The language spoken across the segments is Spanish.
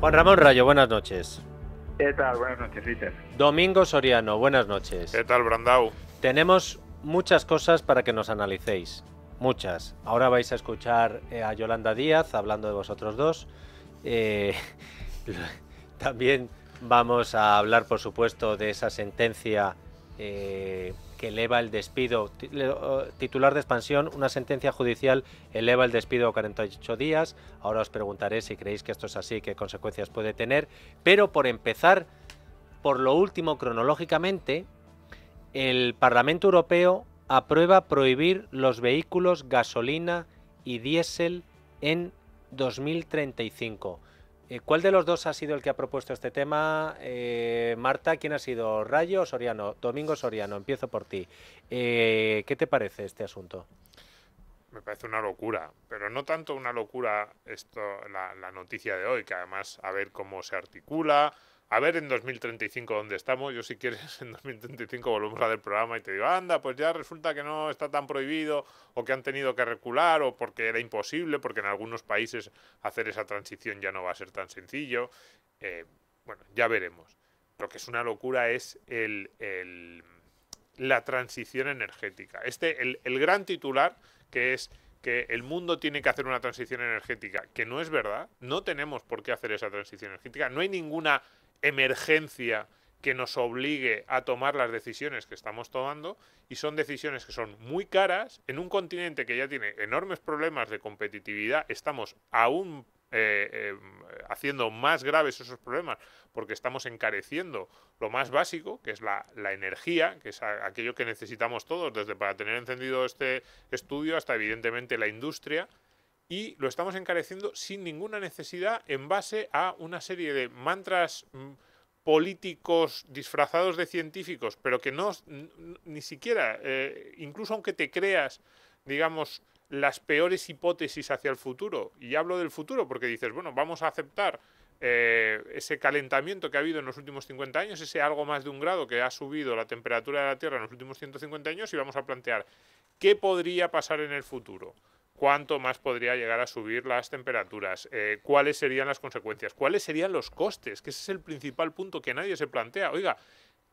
Juan Ramón Rayo, buenas noches. ¿Qué tal? Buenas noches, Peter. Domingo Soriano, buenas noches. ¿Qué tal, Brandau? Tenemos muchas cosas para que nos analicéis. Muchas. Ahora vais a escuchar eh, a Yolanda Díaz hablando de vosotros dos. Eh, también vamos a hablar, por supuesto, de esa sentencia eh, que eleva el despido. Titular de expansión, una sentencia judicial eleva el despido a 48 días. Ahora os preguntaré si creéis que esto es así, qué consecuencias puede tener. Pero por empezar, por lo último, cronológicamente, el Parlamento Europeo aprueba prohibir los vehículos gasolina y diésel en 2035. Eh, ¿Cuál de los dos ha sido el que ha propuesto este tema? Eh, Marta, ¿quién ha sido? ¿Rayo o Soriano? Domingo Soriano, empiezo por ti. Eh, ¿Qué te parece este asunto? Me parece una locura, pero no tanto una locura esto, la noticia de hoy, que además a ver cómo se articula, a ver en 2035 dónde estamos. Yo si quieres en 2035 volvemos a ver programa y te digo, anda, pues ya resulta que no está tan prohibido o que han tenido que recular o porque era imposible, porque en algunos países hacer esa transición ya no va a ser tan sencillo. Eh, bueno, ya veremos. Lo que es una locura es el, la transición energética. Este, el gran titular que es que el mundo tiene que hacer una transición energética, que no es verdad, no tenemos por qué hacer esa transición energética, no hay ninguna emergencia que nos obligue a tomar las decisiones que estamos tomando y son decisiones que son muy caras en un continente que ya tiene enormes problemas de competitividad. Estamos aún eh, em, haciendo más graves esos problemas porque estamos encareciendo lo más básico, que es la, energía, que es aquello que necesitamos todos, desde para tener encendido este estudio hasta evidentemente la industria y lo estamos encareciendo sin ninguna necesidad en base a una serie de mantras mm, políticos disfrazados de científicos, pero que no, ni siquiera, eh, incluso aunque te creas, digamos, las peores hipótesis hacia el futuro, y hablo del futuro porque dices, bueno, vamos a aceptar eh, ese calentamiento que ha habido en los últimos 50 años, ese algo más de un grado que ha subido la temperatura de la Tierra en los últimos 150 años, y vamos a plantear qué podría pasar en el futuro cuánto más podría llegar a subir las temperaturas, eh, cuáles serían las consecuencias, cuáles serían los costes, que ese es el principal punto que nadie se plantea. Oiga,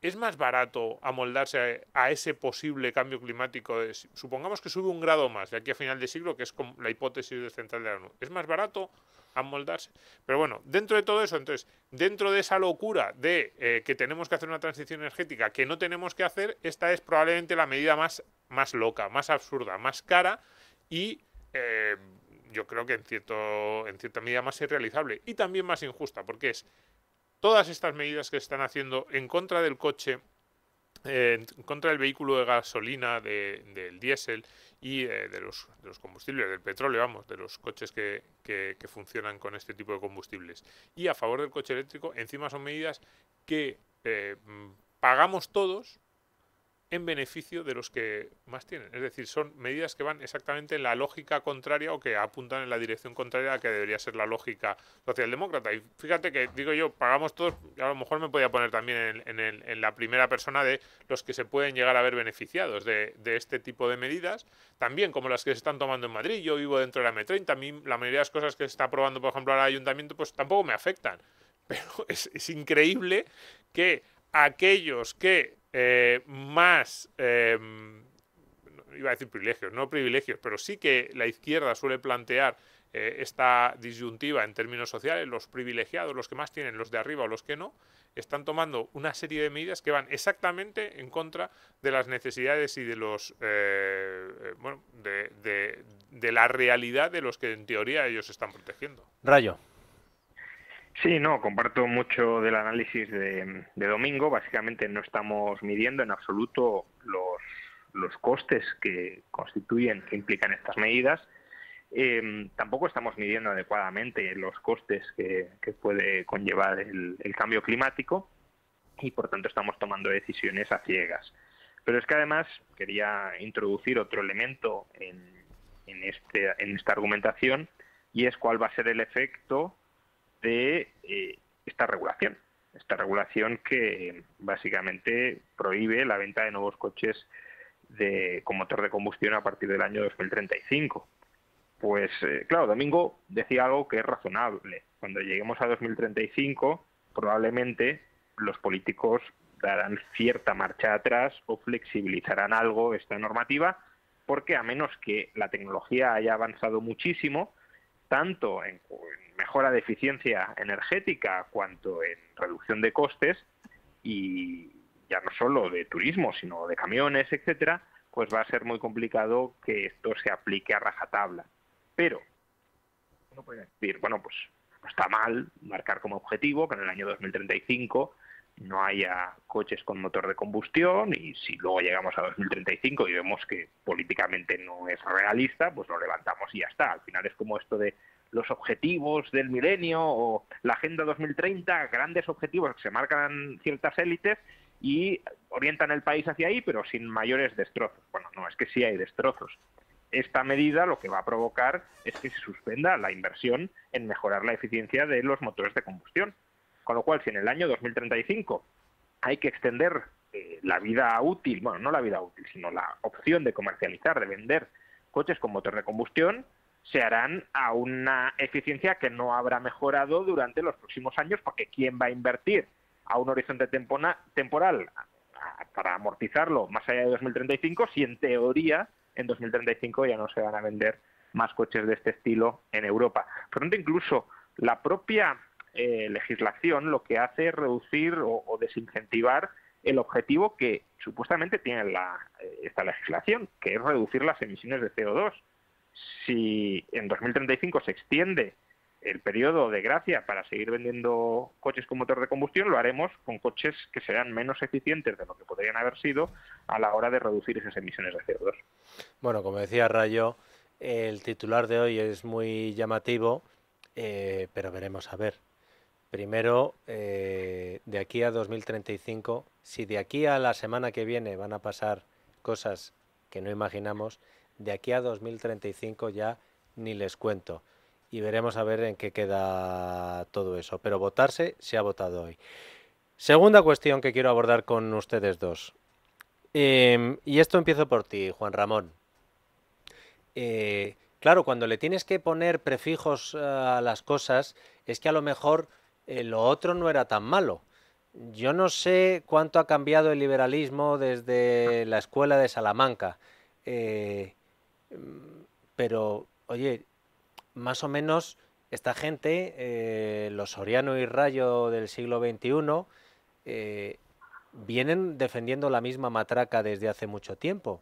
¿es más barato amoldarse a, ese posible cambio climático? supongamos que sube un grado más de aquí a final de siglo, que es la hipótesis del central de la ONU. ¿Es más barato amoldarse? Pero bueno, dentro de todo eso, entonces, dentro de esa locura de eh, que tenemos que hacer una transición energética que no tenemos que hacer, esta es probablemente la medida más, más loca, más absurda, más cara y eh, yo creo que en, cierto, en cierta medida más irrealizable y también más injusta, porque es todas estas medidas que se están haciendo en contra del coche, en contra del vehículo de gasolina, del diésel y eh, de, los, combustibles, del petróleo, vamos, de los coches que funcionan con este tipo de combustibles, y a favor del coche eléctrico, encima son medidas que eh, mm, pagamos todos en beneficio de los que más tienen. Es decir, son medidas que van exactamente en la lógica contraria o que apuntan en la dirección contraria a la que debería ser la lógica socialdemócrata. Y fíjate que, digo yo, pagamos todos, a lo mejor me podía poner también en, la primera persona de los que se pueden llegar a ver beneficiados de, este tipo de medidas, también como las que se están tomando en Madrid. Yo vivo dentro de la M30, a mí la mayoría de las cosas que se está aprobando, por ejemplo, el ayuntamiento, pues tampoco me afectan. Pero es increíble que aquellos que eh, más, em, iba a decir privilegios, no privilegios, pero sí que la izquierda suele plantear eh, esta disyuntiva en términos sociales, los privilegiados, los que más tienen, los de arriba o los que no, están tomando una serie de medidas que van exactamente en contra de las necesidades y de los eh, bueno, de, de, de la realidad de los que en teoría ellos están protegiendo. Rayo. Sí, no, comparto mucho del análisis de, domingo. Básicamente no estamos midiendo en absoluto los, costes que constituyen, que implican estas medidas. Eh, tampoco estamos midiendo adecuadamente los costes que, que puede conllevar el, el, cambio climático y por tanto estamos tomando decisiones a ciegas. Pero es que además quería introducir otro elemento en, en, este, en esta argumentación y es cuál va a ser el efecto de eh, esta regulación. Esta regulación que básicamente prohíbe la venta de nuevos coches de, con motor de combustión a partir del año 2035. Pues eh, claro, Domingo decía algo que es razonable. Cuando lleguemos a 2035, probablemente los políticos darán cierta marcha atrás o flexibilizarán algo esta normativa, porque a menos que la tecnología haya avanzado muchísimo, tanto en, mejora de eficiencia energética cuanto en reducción de costes y ya no solo de turismo, sino de camiones, etcétera, pues va a ser muy complicado que esto se aplique a rajatabla. Pero uno puede decir, bueno, pues está mal marcar como objetivo que en el año 2035 no haya coches con motor de combustión y si luego llegamos a 2035 y vemos que políticamente no es realista, pues lo levantamos y ya está. Al final es como esto de los objetivos del milenio o la Agenda 2030, grandes objetivos que se marcan ciertas élites y orientan el país hacia ahí, pero sin mayores destrozos. Bueno, no, es que sí hay destrozos. Esta medida lo que va a provocar es que se suspenda la inversión en mejorar la eficiencia de los motores de combustión. Con lo cual, si en el año 2035 hay que extender eh, la vida útil, bueno, no la vida útil, sino la opción de comercializar, de vender coches con motor de combustión, se harán a una eficiencia que no habrá mejorado durante los próximos años, porque ¿quién va a invertir a un horizonte temporal para amortizarlo más allá de 2035 si en teoría en 2035 ya no se van a vender más coches de este estilo en Europa? Por incluso la propia eh, legislación lo que hace es reducir o, desincentivar el objetivo que supuestamente tiene la, eh, esta legislación, que es reducir las emisiones de CO2. Si en 2035 se extiende el periodo de gracia para seguir vendiendo coches con motor de combustión, lo haremos con coches que serán menos eficientes de lo que podrían haber sido a la hora de reducir esas emisiones de CO2. Bueno, como decía Rayo, el titular de hoy es muy llamativo, eh, pero veremos a ver. Primero, eh, de aquí a 2035, si de aquí a la semana que viene van a pasar cosas que no imaginamos, de aquí a 2035 ya ni les cuento. Y veremos a ver en qué queda todo eso. Pero votarse se ha votado hoy. Segunda cuestión que quiero abordar con ustedes dos. Em, y esto empiezo por ti, Juan Ramón. Eh, claro, cuando le tienes que poner prefijos eh, a las cosas, es que a lo mejor lo otro no era tan malo. Yo no sé cuánto ha cambiado el liberalismo desde la escuela de Salamanca, eh, pero, oye, más o menos esta gente, eh, los Soriano y Rayo del siglo XXI, eh, vienen defendiendo la misma matraca desde hace mucho tiempo,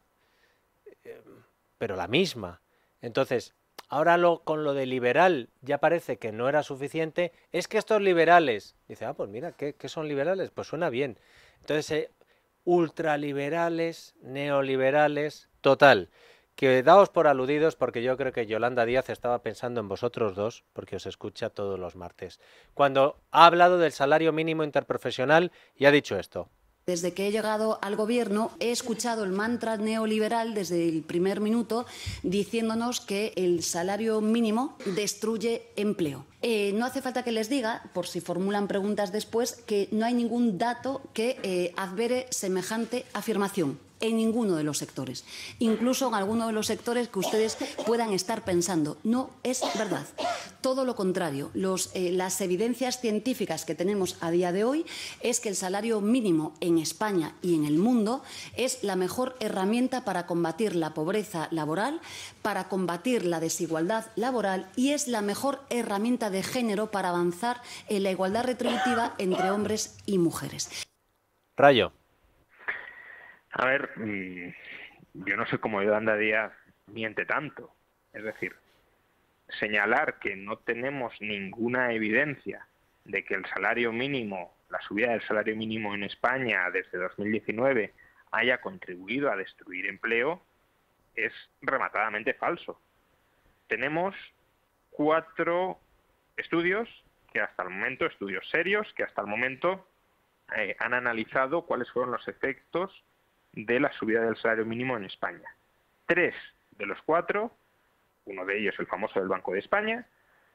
pero la misma. Entonces, ahora lo, con lo de liberal ya parece que no era suficiente, es que estos liberales, dice, ah, pues mira, ¿qué, son liberales? Pues suena bien. Entonces, eh, ultraliberales, neoliberales, total. Que daos por aludidos porque yo creo que Yolanda Díaz estaba pensando en vosotros dos porque os escucha todos los martes. Cuando ha hablado del salario mínimo interprofesional y ha dicho esto. Desde que he llegado al gobierno he escuchado el mantra neoliberal desde el primer minuto diciéndonos que el salario mínimo destruye empleo. Eh, no hace falta que les diga, por si formulan preguntas después, que no hay ningún dato que eh, advere semejante afirmación en ninguno de los sectores, incluso en alguno de los sectores que ustedes puedan estar pensando. No es verdad. Todo lo contrario, los, eh, las evidencias científicas que tenemos a día de hoy es que el salario mínimo en España y en el mundo es la mejor herramienta para combatir la pobreza laboral, para combatir la desigualdad laboral y es la mejor herramienta de género para avanzar en la igualdad retributiva entre hombres y mujeres. Rayo. A ver, mm, yo no sé cómo Yolanda Díaz miente tanto. Es decir, señalar que no tenemos ninguna evidencia de que el salario mínimo, la subida del salario mínimo en España desde 2019 haya contribuido a destruir empleo, es rematadamente falso. Tenemos cuatro estudios que hasta el momento, estudios serios, que hasta el momento eh, han analizado cuáles fueron los efectos de la subida del salario mínimo en España. Tres de los cuatro uno de ellos el famoso del Banco de España,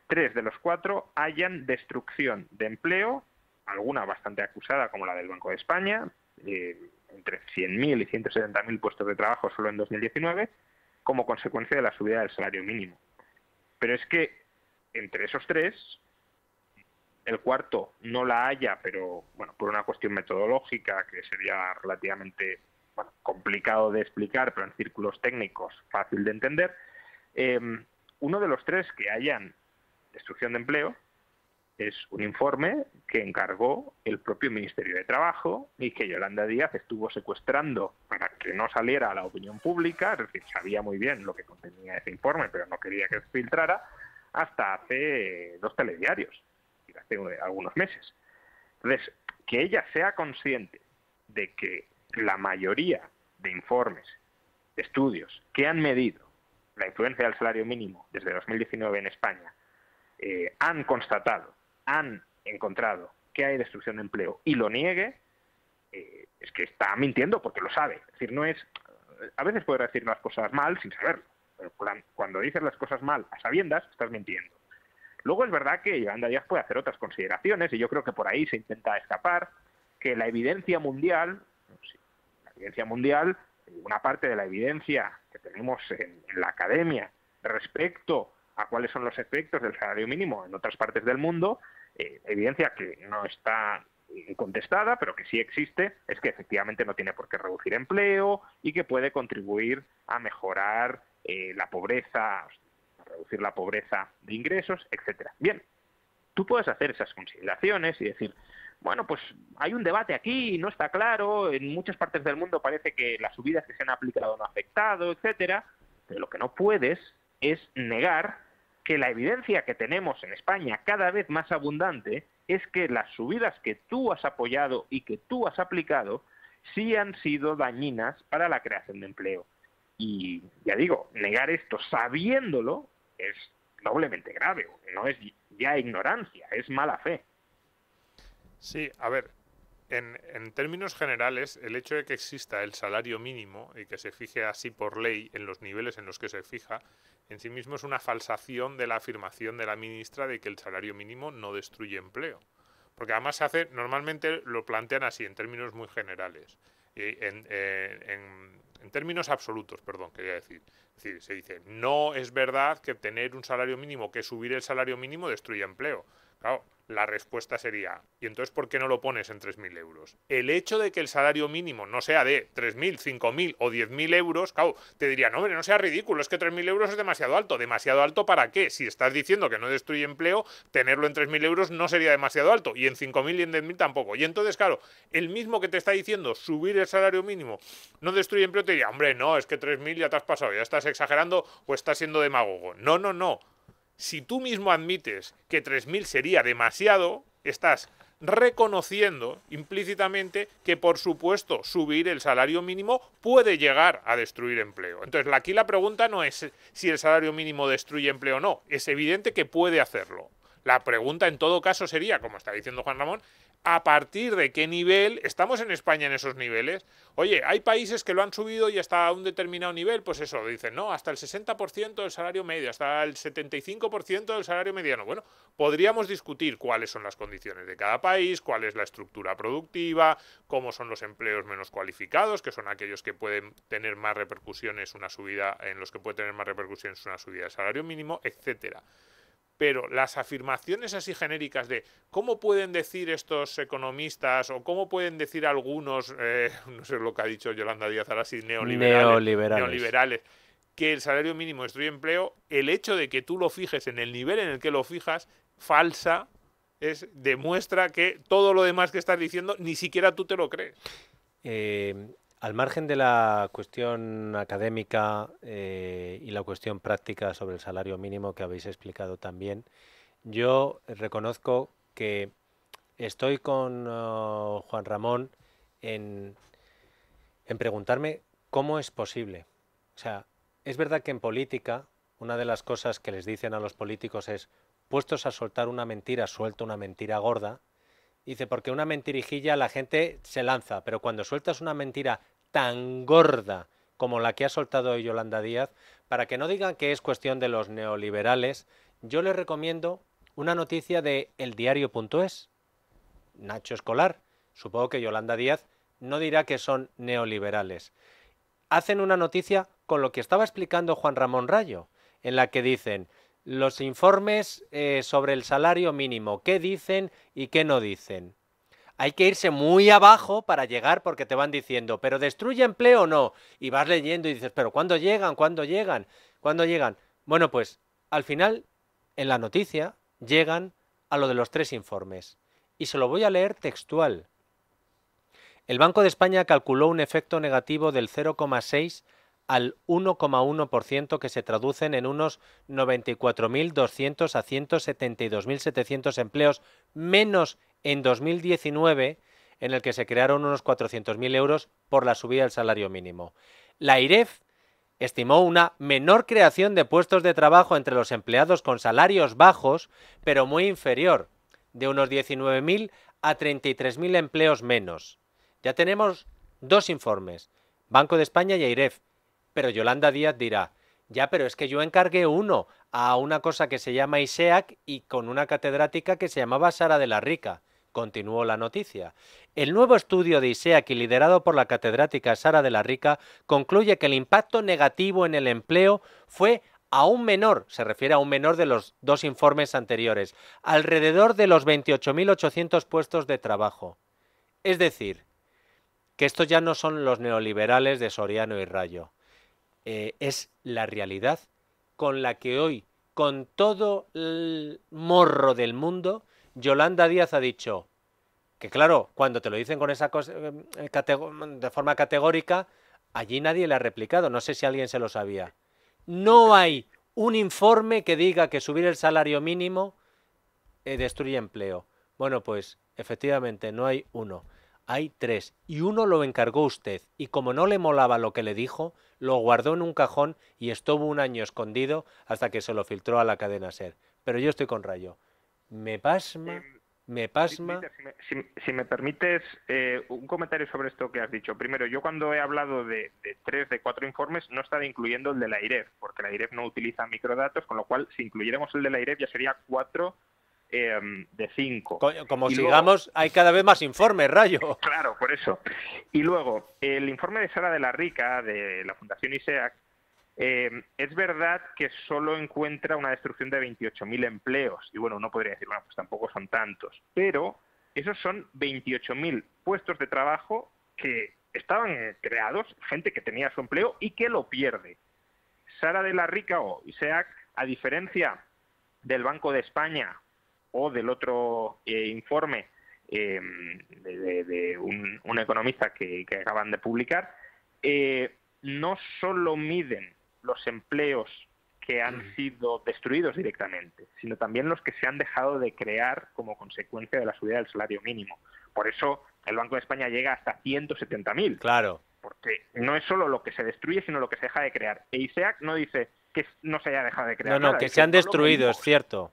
tres de los cuatro hayan destrucción de empleo, alguna bastante acusada como la del Banco de España, eh, entre 100.000 y 170.000 puestos de trabajo solo en 2019, como consecuencia de la subida del salario mínimo. Pero es que entre esos tres, el cuarto no la haya, pero bueno, por una cuestión metodológica que sería relativamente complicado de explicar, pero en círculos técnicos fácil de entender, Em, uno de los tres que hayan destrucción de empleo es un informe que encargó el propio Ministerio de Trabajo y que Yolanda Díaz estuvo secuestrando para que no saliera a la opinión pública, es decir, sabía muy bien lo que contenía ese informe, pero no quería que se filtrara, hasta hace dos telediarios, hace algunos meses. Entonces, que ella sea consciente de que la mayoría de informes, de estudios que han medido la influencia del salario mínimo desde 2019 en España, eh, han constatado, han encontrado que hay destrucción de empleo y lo niegue, eh, es que está mintiendo porque lo sabe. Es decir, no es. A veces puedes decir las cosas mal sin saberlo, pero cuando dices las cosas mal a sabiendas, estás mintiendo. Luego es verdad que Yolanda Díaz puede hacer otras consideraciones y yo creo que por ahí se intenta escapar que la evidencia mundial, la evidencia mundial una parte de la evidencia que tenemos en, la academia respecto a cuáles son los efectos del salario mínimo en otras partes del mundo, eh, evidencia que no está contestada, pero que sí existe, es que efectivamente no tiene por qué reducir empleo y que puede contribuir a mejorar eh, la pobreza, a reducir la pobreza de ingresos, etcétera. Bien, tú puedes hacer esas consideraciones y decir, bueno, pues hay un debate aquí, no está claro, en muchas partes del mundo parece que las subidas que se han aplicado no han afectado, etcétera, pero lo que no puedes es negar que la evidencia que tenemos en España cada vez más abundante es que las subidas que tú has apoyado y que tú has aplicado sí han sido dañinas para la creación de empleo. Y ya digo, negar esto sabiéndolo es doblemente grave. No es ignorancia, es mala fe. Sí, a ver, en, en, términos generales, el hecho de que exista el salario mínimo y que se fije así por ley en los niveles en los que se fija, en sí mismo es una falsación de la afirmación de la ministra de que el salario mínimo no destruye empleo. Porque además se hace, normalmente lo plantean así, en términos muy generales. Eh, en, términos absolutos, perdón, quería decir. decir, se dice, no es verdad que tener un salario mínimo, que subir el salario mínimo destruye empleo. Claro, la respuesta sería, ¿y entonces por qué no lo pones en 3.000 euros? El hecho de que el salario mínimo no sea de 3.000, 5.000 o 10.000 euros, claro, te diría, no, hombre, no sea ridículo, es que 3.000 euros es demasiado alto. ¿Demasiado alto para qué? Si estás diciendo que no destruye empleo, tenerlo en 3.000 euros no sería demasiado alto, y en 5.000 y en 10.000 tampoco. Y entonces, claro, el mismo que te está diciendo subir el salario mínimo no destruye empleo, te diría, hombre, no, es que 3.000 ya te has pasado, ya estás exagerando o estás siendo demagogo. No, no, no si tú mismo admites que 3.000 sería demasiado, estás reconociendo implícitamente que, por supuesto, subir el salario mínimo puede llegar a destruir empleo. Entonces, aquí la pregunta no es si el salario mínimo destruye empleo o no, es evidente que puede hacerlo. La pregunta en todo caso sería, como está diciendo Juan Ramón, a partir de qué nivel estamos en España en esos niveles. Oye, hay países que lo han subido y hasta un determinado nivel, pues eso, dicen, no, hasta el 60% del salario medio, hasta el 75% del salario mediano. Bueno, podríamos discutir cuáles son las condiciones de cada país, cuál es la estructura productiva, cómo son los empleos menos cualificados, que son aquellos que pueden tener más repercusiones una subida, en los que puede tener más repercusiones una subida del salario mínimo, etcétera pero las afirmaciones así genéricas de cómo pueden decir estos economistas o cómo pueden decir algunos, eh, no sé lo que ha dicho Yolanda Díaz ahora sí, neoliberales, que el salario mínimo destruye empleo, el hecho de que tú lo fijes en el nivel en el que lo fijas, falsa, es, demuestra que todo lo demás que estás diciendo ni siquiera tú te lo crees. Eh, al margen de la cuestión académica eh, y la cuestión práctica sobre el salario mínimo que habéis explicado también, yo reconozco que estoy con oh, Juan Ramón en, en preguntarme cómo es posible. O sea, es verdad que en política una de las cosas que les dicen a los políticos es, puestos a soltar una mentira, suelta una mentira gorda, Dice, porque una mentirijilla la gente se lanza, pero cuando sueltas una mentira tan gorda como la que ha soltado Yolanda Díaz, para que no digan que es cuestión de los neoliberales, yo les recomiendo una noticia de eldiario.es, Nacho Escolar. Supongo que Yolanda Díaz no dirá que son neoliberales. Hacen una noticia con lo que estaba explicando Juan Ramón Rayo, en la que dicen, los informes eh, sobre el salario mínimo, qué dicen y qué no dicen. Hay que irse muy abajo para llegar porque te van diciendo, pero destruye empleo o no. Y vas leyendo y dices, pero ¿cuándo llegan? ¿Cuándo llegan? ¿Cuándo llegan? Bueno, pues al final, en la noticia, llegan a lo de los tres informes. Y se lo voy a leer textual. El Banco de España calculó un efecto negativo del 0,6 al 1,1% que se traducen en unos 94.200 a 172.700 empleos menos en 2019 en el que se crearon unos 400.000 euros por la subida del salario mínimo. La IREF estimó una menor creación de puestos de trabajo entre los empleados con salarios bajos, pero muy inferior, de unos 19.000 a 33.000 empleos menos. Ya tenemos dos informes, Banco de España y AIREF, pero Yolanda Díaz dirá, ya, pero es que yo encargué uno a una cosa que se llama ISEAC y con una catedrática que se llamaba Sara de la Rica. Continuó la noticia. El nuevo estudio de ISEAC y liderado por la catedrática Sara de la Rica concluye que el impacto negativo en el empleo fue aún menor, se refiere a un menor de los dos informes anteriores, alrededor de los 28.800 puestos de trabajo. Es decir, que estos ya no son los neoliberales de Soriano y Rayo. Eh, es la realidad con la que hoy, con todo el morro del mundo, Yolanda Díaz ha dicho que claro, cuando te lo dicen con esa cosa, eh, de forma categórica, allí nadie le ha replicado, no sé si alguien se lo sabía. No hay un informe que diga que subir el salario mínimo eh, destruye empleo. Bueno, pues efectivamente no hay uno hay tres y uno lo encargó usted y como no le molaba lo que le dijo, lo guardó en un cajón y estuvo un año escondido hasta que se lo filtró a la cadena SER. Pero yo estoy con Rayo. Me pasma, eh, me pasma... si, me, permites eh, un comentario sobre esto que has dicho. Primero, yo cuando he hablado de, tres, de cuatro informes, no estaba incluyendo el de la IREF, porque la IREF no utiliza microdatos, con lo cual si incluyéramos el de la IREF ya sería cuatro Em, de 5. Como digamos, sigamos, hay cada vez más informes, rayo. Claro, por eso. Y luego, el informe de Sara de la Rica, de la Fundación ISEAC, em, es verdad que solo encuentra una destrucción de 28.000 empleos. Y bueno, uno podría decir, bueno, pues tampoco son tantos. Pero esos son 28.000 puestos de trabajo que estaban eh, creados, gente que tenía su empleo y que lo pierde. Sara de la Rica o ISEAC, a diferencia del Banco de España o del otro eh, informe em, de, un, economista que, acaban de publicar, eh, no solo miden los empleos que han mm. sido destruidos directamente, sino también los que se han dejado de crear como consecuencia de la subida del salario mínimo. Por eso el Banco de España llega hasta 170.000. Claro. Porque no es solo lo que se destruye, sino lo que se deja de crear. E ISEAC no dice que no se haya dejado de crear. No, no, que se han destruido, es cierto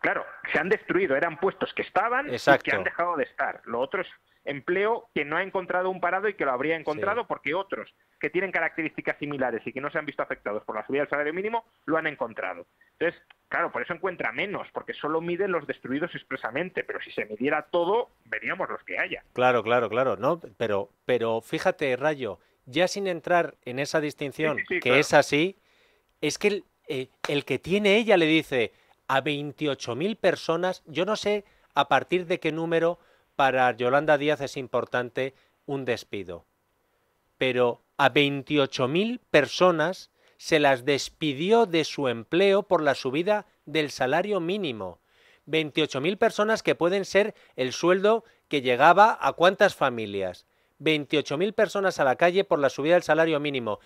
Claro, se han destruido, eran puestos que estaban y que han dejado de estar. Lo otro es empleo que no ha encontrado un parado y que lo habría encontrado porque otros que tienen características similares y que no se han visto afectados por la subida del salario mínimo lo han encontrado. Entonces, claro, por eso encuentra menos, porque solo miden los destruidos expresamente, pero si se midiera todo, veríamos los que haya. Claro, claro, claro, ¿no? Pero, pero fíjate, Rayo, ya sin entrar en esa distinción que es así, es que el, eh, el que tiene ella le dice, a 28.000 personas. Yo no sé a partir de qué número para Yolanda Díaz es importante un despido. Pero a 28.000 personas se las despidió de su empleo por la subida del salario mínimo. 28.000 personas que pueden ser el sueldo que llegaba a cuántas familias. 28.000 personas a la calle por la subida del salario mínimo.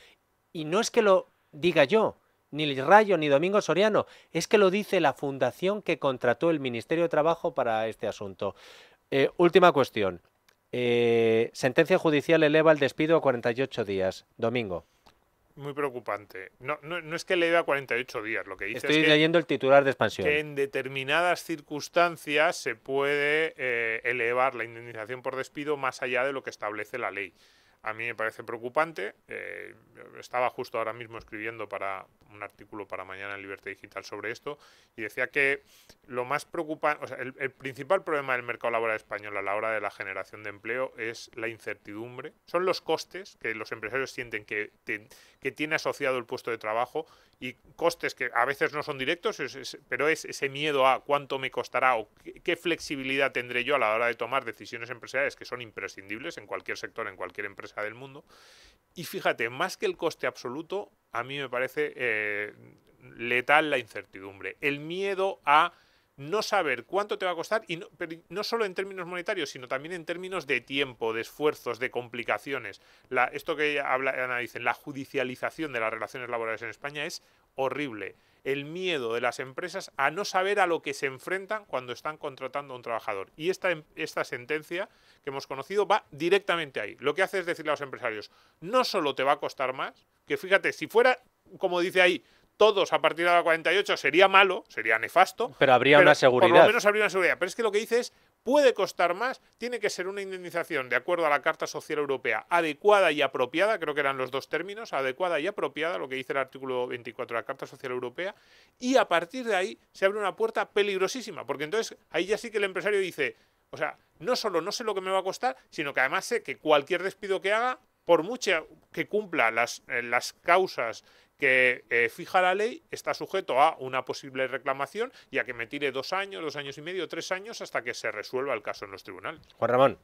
Y no es que lo diga yo, ni Rayo ni Domingo Soriano, es que lo dice la fundación que contrató el Ministerio de Trabajo para este asunto. Eh, última cuestión. Eh, sentencia judicial eleva el despido a 48 días. Domingo. Muy preocupante. No, es que eleve a 48 días, lo que dice Estoy leyendo el titular de expansión. en determinadas circunstancias se puede eh, elevar la indemnización por despido más allá de lo que establece la ley a mí me parece preocupante. Eh, estaba justo ahora mismo escribiendo para un artículo para mañana en Libertad Digital sobre esto y decía que lo más preocupante, el, principal problema del mercado laboral español a la hora de la generación de empleo es la incertidumbre, son los costes que los empresarios sienten que, que tiene asociado el puesto de trabajo y costes que a veces no son directos, pero es ese miedo a cuánto me costará o qué, flexibilidad tendré yo a la hora de tomar decisiones empresariales que son imprescindibles en cualquier sector, en cualquier empresa del mundo. Y fíjate, más que el coste absoluto, a mí me parece eh, letal la incertidumbre, el miedo a no saber cuánto te va a costar, y no, no solo en términos monetarios, sino también en términos de tiempo, de esfuerzos, de complicaciones. La, esto que habla, dice, la judicialización de las relaciones laborales en España es horrible. El miedo de las empresas a no saber a lo que se enfrentan cuando están contratando a un trabajador. Y esta, em, esta sentencia que hemos conocido va directamente ahí. Lo que hace es decirle a los empresarios, no solo te va a costar más, que fíjate, si fuera, como dice ahí, todos a partir de la 48 sería malo, sería nefasto. Pero habría una seguridad. Por lo menos habría una seguridad. Pero es que lo que dice es, puede costar más, tiene que ser una indemnización de acuerdo a la Carta Social Europea adecuada y apropiada, creo que eran los dos términos, adecuada y apropiada, lo que dice el artículo 24 de la Carta Social Europea, y a partir de ahí se abre una puerta peligrosísima, porque entonces ahí ya sí que el empresario dice, o sea, no solo no sé lo que me va a costar, sino que además sé que cualquier despido que haga por mucho que cumpla las eh, causas que eh, fija la ley está sujeto a una posible reclamación y a que me tire dos años, dos años y medio, tres años hasta que se resuelva el caso en los tribunales. Juan Ramón.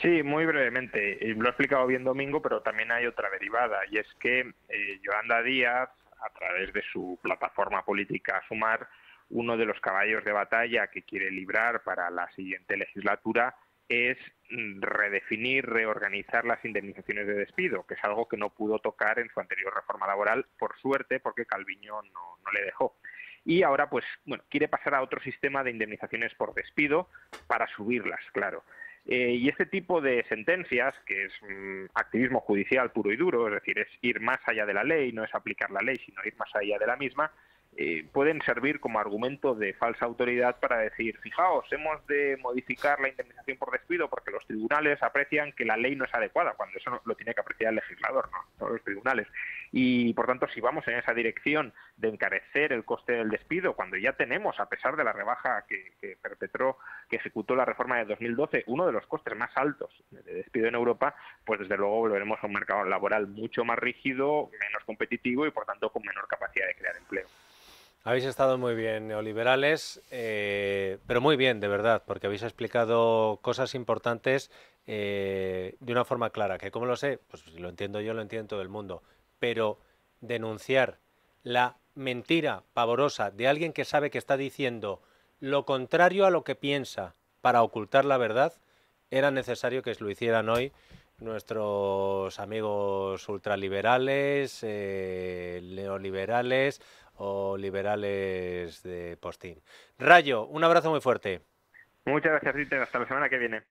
Sí, muy brevemente. Lo he explicado bien Domingo, pero también hay otra derivada y es que Joanda eh, Yolanda Díaz, a través de su plataforma política Sumar, uno de los caballos de batalla que quiere librar para la siguiente legislatura es mm, redefinir, reorganizar las indemnizaciones de despido, que es algo que no pudo tocar en su anterior reforma laboral, por suerte, porque Calviño no, le dejó. Y ahora, pues, bueno, quiere pasar a otro sistema de indemnizaciones por despido para subirlas, claro. Eh, y este tipo de sentencias, que es mm, activismo judicial puro y duro, es decir, es ir más allá de la ley, no es aplicar la ley, sino ir más allá de la misma, eh, pueden servir como argumento de falsa autoridad para decir, fijaos, hemos de modificar la indemnización por despido porque los tribunales aprecian que la ley no es adecuada, cuando eso lo tiene que apreciar el legislador, no, los tribunales. Y por tanto, si vamos en esa dirección de encarecer el coste del despido, cuando ya tenemos, a pesar de la rebaja que, que perpetró, que ejecutó la reforma de 2012, uno de los costes más altos de despido en Europa, pues desde luego volveremos a un mercado laboral mucho más rígido, menos competitivo y por tanto con menor capacidad de crear empleo. Habéis estado muy bien, neoliberales, eh, pero muy bien, de verdad, porque habéis explicado cosas importantes eh, de una forma clara, que como lo sé, pues lo entiendo yo, lo entiende todo el mundo, pero denunciar la mentira pavorosa de alguien que sabe que está diciendo lo contrario a lo que piensa para ocultar la verdad, era necesario que lo hicieran hoy nuestros amigos ultraliberales, eh, neoliberales, o liberales de postín. Rayo, un abrazo muy fuerte. Muchas gracias, Víctor. Hasta la semana que viene.